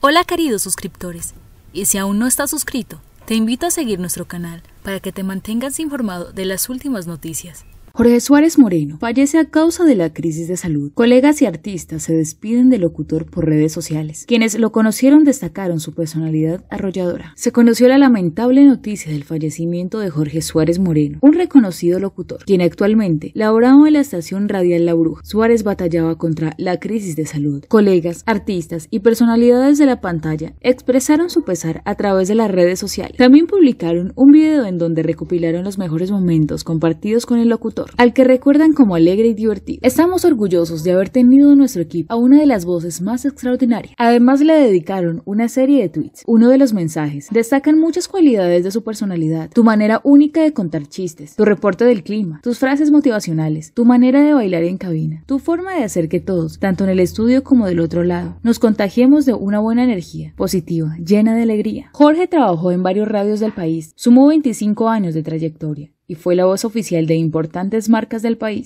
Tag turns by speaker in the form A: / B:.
A: Hola queridos suscriptores, y si aún no estás suscrito, te invito a seguir nuestro canal para que te mantengas informado de las últimas noticias. Jorge Suárez Moreno fallece a causa de la crisis de salud. Colegas y artistas se despiden del locutor por redes sociales. Quienes lo conocieron destacaron su personalidad arrolladora. Se conoció la lamentable noticia del fallecimiento de Jorge Suárez Moreno, un reconocido locutor, quien actualmente laboraba en la estación radial La Bruja. Suárez batallaba contra la crisis de salud. Colegas, artistas y personalidades de la pantalla expresaron su pesar a través de las redes sociales. También publicaron un video en donde recopilaron los mejores momentos compartidos con el locutor al que recuerdan como alegre y divertido. Estamos orgullosos de haber tenido en nuestro equipo a una de las voces más extraordinarias. Además le dedicaron una serie de tweets. Uno de los mensajes destacan muchas cualidades de su personalidad, tu manera única de contar chistes, tu reporte del clima, tus frases motivacionales, tu manera de bailar en cabina, tu forma de hacer que todos, tanto en el estudio como del otro lado, nos contagiemos de una buena energía, positiva, llena de alegría. Jorge trabajó en varios radios del país, sumó 25 años de trayectoria y fue la voz oficial de importantes marcas del país